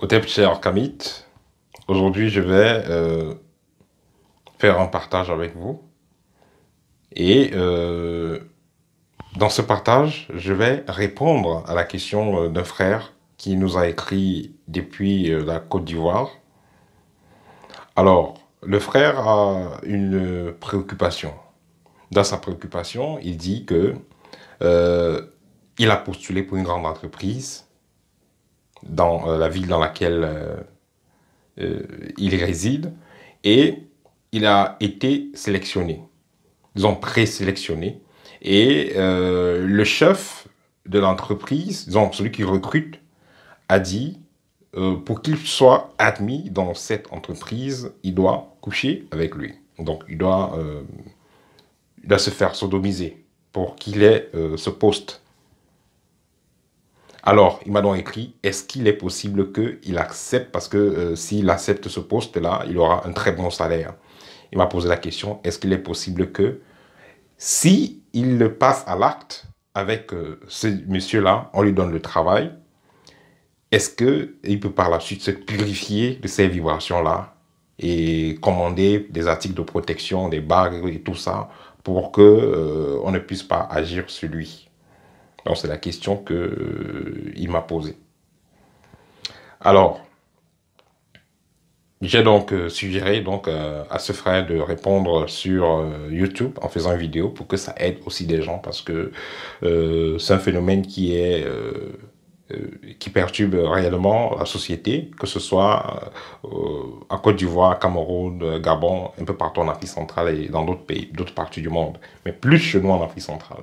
au Tepcher Kamit. Aujourd'hui, je vais euh, faire un partage avec vous. Et euh, dans ce partage, je vais répondre à la question euh, d'un frère qui nous a écrit depuis la Côte d'Ivoire. Alors, le frère a une préoccupation. Dans sa préoccupation, il dit que il a postulé pour une grande entreprise dans euh, la ville dans laquelle euh, euh, il réside et il a été sélectionné. Ils ont présélectionné et le chef de l'entreprise, donc celui qui recrute, a dit pour qu'il soit admis dans cette entreprise, il doit coucher avec lui. Donc il doit, il doit se faire sodomiser pour qu'il ait ce poste. Alors, il m'a donc écrit, est-ce qu'il est possible qu'il accepte, parce que euh, s'il accepte ce poste-là, il aura un très bon salaire. Il m'a posé la question, est-ce qu'il est possible que, si il le passe à l'acte avec euh, ce monsieur-là, on lui donne le travail, est-ce qu'il peut par la suite se purifier de ces vibrations-là et commander des articles de protection, des bagues et tout ça, pour qu'on euh, on ne puisse pas agir sur lui c'est la question qu'il euh, il m'a posée. Alors, j'ai donc euh, suggéré donc, euh, à ce frère de répondre sur YouTube en faisant une vidéo pour que ça aide aussi des gens parce que c'est un phénomène qui est qui perturbe réellement la société, que ce soit à Côte d'Ivoire, Cameroun, Gabon, un peu partout en Afrique centrale et dans d'autres pays, d'autres parties du monde, mais plus chez nous en Afrique centrale.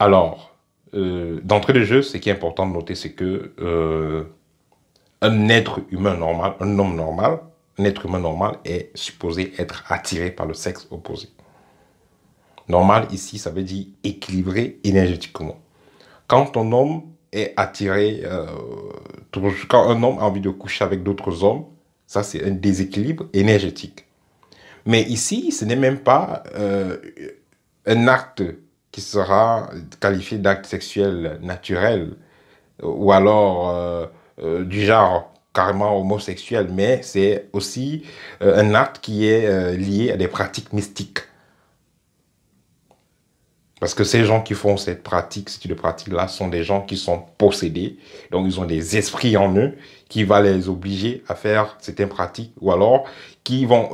Alors, euh, d'entrée de jeu, ce qui est important de noter, c'est que euh, un être humain normal, un homme normal, un être humain normal est supposé être attiré par le sexe opposé. Normal ici, ça veut dire équilibré énergétiquement. Quand un homme est attiré, euh, quand un homme a envie de coucher avec d'autres hommes, ça c'est un déséquilibre énergétique. Mais ici, ce n'est même pas un acte sera qualifié d'acte sexuel naturel ou alors euh, euh, du genre carrément homosexuel, mais c'est aussi euh, un acte qui est lié à des pratiques mystiques. Parce que ces gens qui font cette pratique, de pratique-là, sont des gens qui sont possédés. Donc, ils ont des esprits en eux qui va les obliger à faire certaines pratiques ou alors qui vont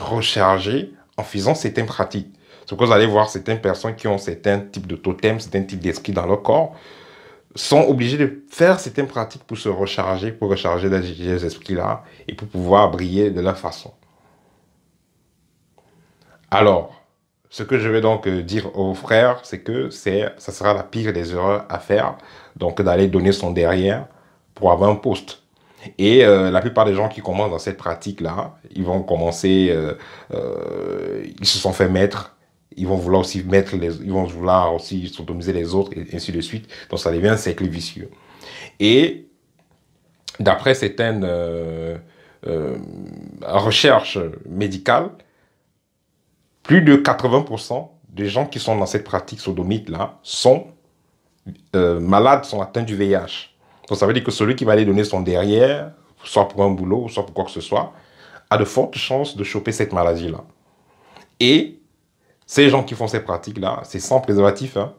recharger en faisant certaines pratiques. C'est que vous allez voir certaines personnes qui ont certains types de totems, certains types d'esprits dans leur corps, sont obligés de faire certaines pratiques pour se recharger, pour recharger les esprits-là et pour pouvoir briller de la façon. Alors, ce que je vais donc euh, dire aux frères, c'est que c'est, ça sera la pire des erreurs à faire, donc d'aller donner son derrière pour avoir un poste. Et euh, la plupart des gens qui commencent dans cette pratique-là, ils vont commencer, euh, ils se sont fait mettre ils vont vouloir aussi mettre les, ils vont vouloir aussi sodomiser les autres et ainsi de suite. Donc ça devient un cercle vicieux. Et d'après certaines euh, euh, recherches médicales, plus de 80% des gens qui sont dans cette pratique sodomite là sont euh, malades, sont atteints du VIH. Donc ça veut dire que celui qui va aller donner son derrière, soit pour un boulot, soit pour quoi que ce soit, a de fortes chances de choper cette maladie là. Et ces gens qui font ces pratiques-là, c'est sans préservatif. Hein.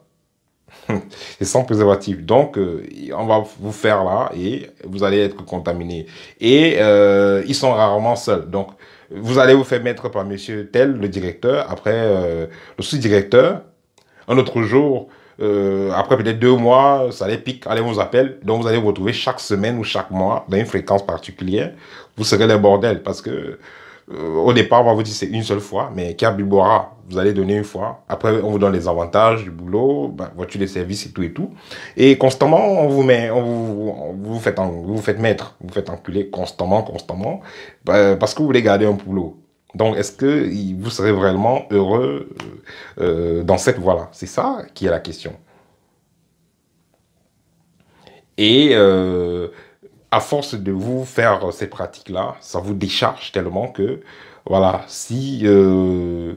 c'est sans préservatif. Donc, euh, on va vous faire là et vous allez être contaminé. Et euh, ils sont rarement seuls. Donc, vous allez vous faire mettre par monsieur tel, le directeur, après euh, le sous-directeur. Un autre jour, après peut-être deux mois, ça les pique, allez, on vous appelle. Donc, vous allez vous retrouver chaque semaine ou chaque mois dans une fréquence particulière. Vous serez le bordel parce que euh, au départ, on va vous dire c'est une seule fois, mais Bibora, vous allez donner une fois. Après, on vous donne les avantages du boulot, bah, voiture les services, et tout et tout. Et constamment, on vous met, on vous, vous faites, vous faites mettre, vous faites enculer constamment, constamment, ben, parce que vous voulez garder un boulot. Donc, est-ce que vous serez vraiment heureux euh, euh, dans cette voie-là C'est ça qui est la question. Et à force de vous faire ces pratiques-là, ça vous décharge tellement que, voilà, si euh,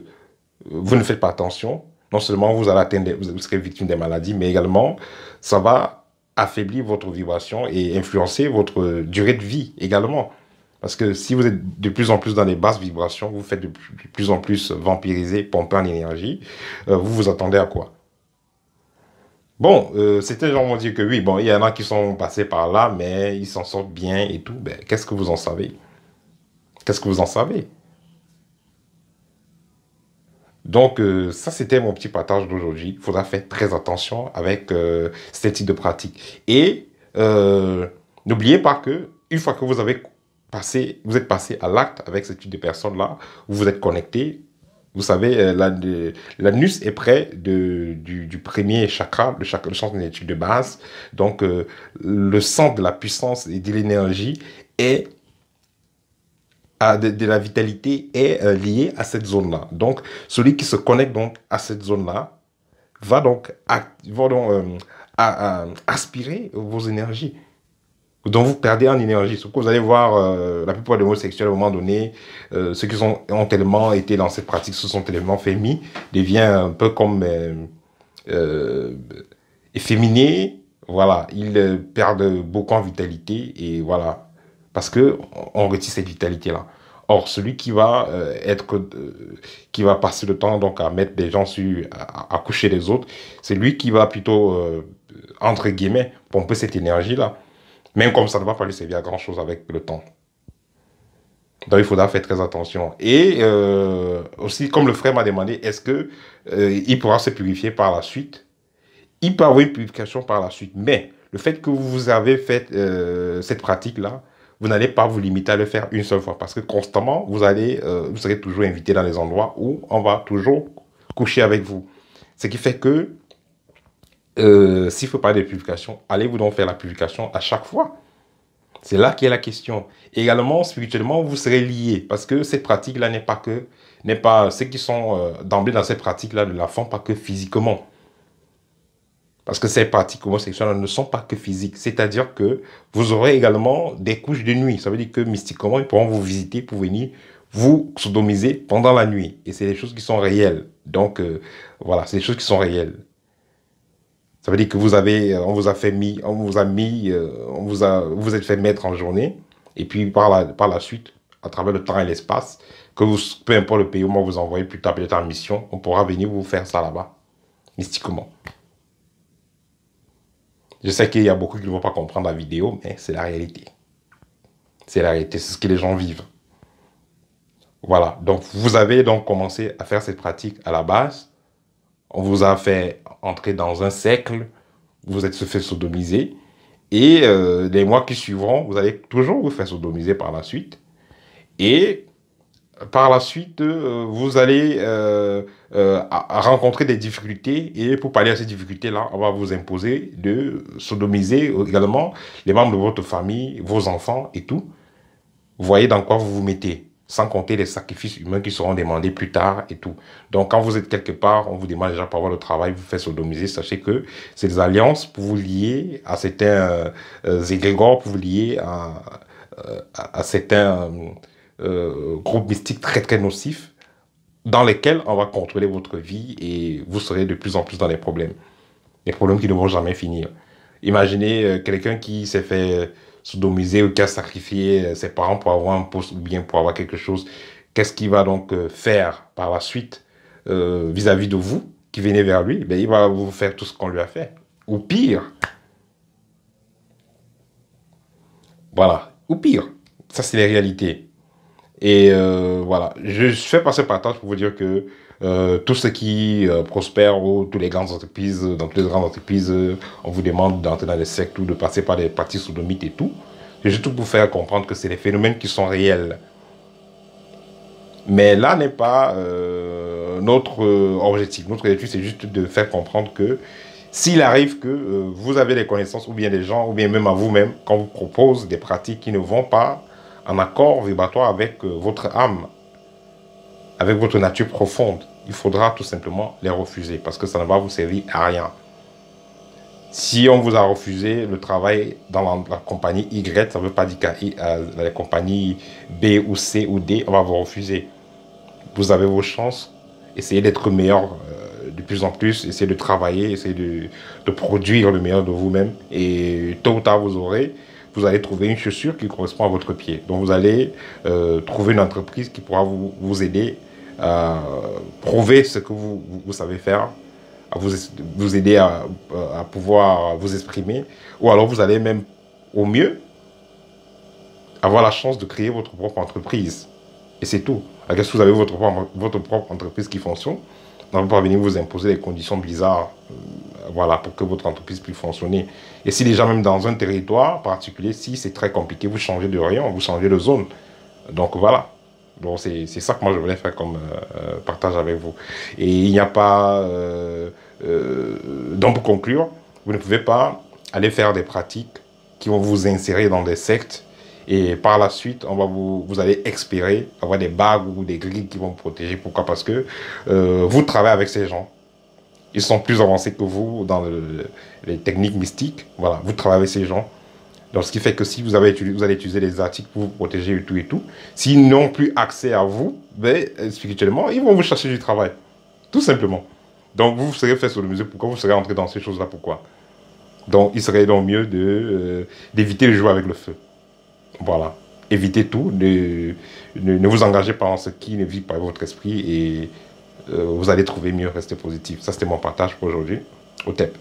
vous ne faites pas attention, non seulement vous allez atteindre, vous serez victime des maladies, mais également, ça va affaiblir votre vibration et influencer votre durée de vie également. Parce que si vous êtes de plus en plus dans les basses vibrations, vous faites de plus en plus vampiriser, pomper en énergie, euh, vous vous attendez à quoi Bon, euh, c'était genre dire que oui, bon, il y en a qui sont passés par là, mais ils s'en sortent bien et tout. Ben, qu'est-ce que vous en savez Qu'est-ce que vous en savez donc, euh, ça, c'était mon petit partage d'aujourd'hui. Il faudra faire très attention avec euh, ce type de pratique. Et euh, n'oubliez pas que, une fois que vous avez passé, vous êtes passé à l'acte avec ce type de personnes-là, vous vous êtes connecté, vous savez, euh, l'anus est près du, premier chakra, le chakra, le centre de base. Donc, euh, le centre de la puissance et de l'énergie et de, la vitalité est euh, lié à cette zone-là. Donc, celui qui se connecte donc à cette zone-là va donc, aspirer vos énergies dont vous perdez en énergie. Sauf que vous allez voir euh, la plupart des homosexuels à un moment donné, euh, ceux qui ont tellement été dans cette pratique, se sont tellement fémis, devient un peu comme euh, euh Voilà, ils perdent beaucoup en vitalité et voilà, parce que on retire cette vitalité là. Or, celui qui va être, qui va passer le temps donc à mettre des gens sur, à, coucher les autres, c'est lui qui va plutôt entre guillemets pomper cette énergie là. Même comme ça ne va pas lui servir à grand-chose avec le temps. Donc il faudra faire très attention. Et euh, aussi, comme le frère m'a demandé, est-ce que euh, il pourra se purifier par la suite Il peut avoir une purification par la suite, mais le fait que vous avez fait euh, cette pratique-là, vous n'allez pas vous limiter à le faire une seule fois, parce que constamment, vous allez, vous serez toujours invité dans les endroits où on va toujours coucher avec vous. Ce qui fait que euh, s'il faut parler de publication, allez-vous donc faire la publication à chaque fois C'est là qu'est la question. Également, spirituellement, vous serez liés parce que cette pratique-là n'est pas que, n'est pas, ceux qui sont euh, d'emblée dans ces pratiques là ne la font pas que physiquement. Parce que ces pratiques homosexuelles ne sont pas que physiques. C'est-à-dire que vous aurez également des couches de nuit. Ça veut dire que mystiquement, ils pourront vous visiter pour venir vous sodomiser pendant la nuit. Et c'est des choses qui sont réelles. Donc, euh, voilà, c'est des choses qui sont réelles. Ça veut dire que vous avez, euh, on vous a fait mis, on vous a mis, euh, on vous a, vous êtes fait mettre en journée. Et puis par la, par la suite, à travers le temps et l'espace, que vous, peu importe le pays où on vous envoie, plus tard en mission, on pourra venir vous faire ça là-bas, mystiquement. Je sais qu'il y a beaucoup qui ne vont pas comprendre la vidéo, mais c'est la réalité. C'est la réalité, c'est ce que les gens vivent. Voilà, donc vous avez donc commencé à faire cette pratique à la base on vous a fait entrer dans un cercle, vous êtes fait sodomiser, et euh, les mois qui suivront, vous allez toujours vous faire sodomiser par la suite, et par la suite, euh, vous allez euh, rencontrer des difficultés, et pour pallier à ces difficultés-là, on va vous imposer de sodomiser également les membres de votre famille, vos enfants et tout. Vous voyez dans quoi vous vous mettez sans compter les sacrifices humains qui seront demandés plus tard et tout. Donc quand vous êtes quelque part, on vous demande déjà pour avoir le travail, vous faites sodomiser, sachez que c'est des alliances pour vous lier à certains euh, égrégores, pour vous lier à, euh, à, certains euh, euh, groupes mystiques très très nocifs dans lesquels on va contrôler votre vie et vous serez de plus en plus dans les problèmes. Des problèmes qui ne vont jamais finir. Imaginez quelqu'un qui s'est fait sodomisé ou qui a sacrifié euh, ses parents pour avoir un poste ou bien pour avoir quelque chose, qu'est-ce qu'il va donc euh, faire par la suite euh, vis-à-vis de vous qui venez vers lui ben, Il va vous faire tout ce qu'on lui a fait. Ou pire. Voilà. Ou pire. Ça, c'est les réalités. Et euh, voilà, je fais passer partage pour vous dire que euh, tout ce qui euh, prospère ou toutes les grandes entreprises, dans toutes les grandes entreprises, on vous demande d'entrer dans les sectes ou de passer par des parties sodomites et tout. C'est juste pour faire comprendre que c'est des phénomènes qui sont réels. Mais là n'est pas notre objectif. Notre objectif, c'est juste de faire comprendre que s'il arrive que vous avez des connaissances ou bien des gens, ou bien même à vous-même, qu'on vous propose des pratiques qui ne vont pas en accord vibratoire avec euh, votre âme, avec votre nature profonde. Il faudra tout simplement les refuser parce que ça ne va vous servir à rien. Si on vous a refusé le travail dans la, compagnie Y, ça ne veut pas dire qu'à la compagnie B ou C ou D, on va vous refuser. Vous avez vos chances. Essayez d'être meilleur euh, de plus en plus, essayez de travailler, essayez de, de produire le meilleur de vous-même. Et tôt ou tard, vous aurez vous allez trouver une chaussure qui correspond à votre pied. Donc vous allez euh, trouver une entreprise qui pourra vous, vous aider à prouver ce que vous, vous savez faire, à vous, vous aider à, à, pouvoir vous exprimer. Ou alors vous allez même, au mieux, avoir la chance de créer votre propre entreprise. Et c'est tout. Alors que vous avez votre propre, votre propre entreprise qui fonctionne, on ne va pas venir vous imposer des conditions bizarres euh, voilà, pour que votre entreprise puisse fonctionner. Et si déjà même dans un territoire particulier, si c'est très compliqué, vous changez de rayon, vous changez de zone. Donc voilà. Bon, c'est ça que moi je voulais faire comme euh, partage avec vous. Et il n'y a pas... Euh, euh, donc pour conclure, vous ne pouvez pas aller faire des pratiques qui vont vous insérer dans des sectes et par la suite, on va vous, allez expirer, avoir des bagues ou des grilles qui vont vous protéger. Pourquoi Parce que vous travaillez avec ces gens. Ils sont plus avancés que vous dans les techniques mystiques. Voilà, vous travaillez ces gens. Donc, ce qui fait que si vous, avez, vous allez utiliser les articles pour vous protéger et tout et tout, s'ils n'ont plus accès à vous, ben, euh, spirituellement, ils vont vous chercher du travail. Tout simplement. Donc, vous serez fait sur le musée. Pourquoi vous serez entré dans ces choses-là Pourquoi Donc, il serait donc mieux euh, d'éviter de, d'éviter de jouer avec le feu. Voilà. Évitez tout. Ne, ne, vous engagez pas en ce qui ne vit pas votre esprit et euh, vous allez trouver mieux, restez positif. Ça, c'était mon partage pour aujourd'hui. Au TEP.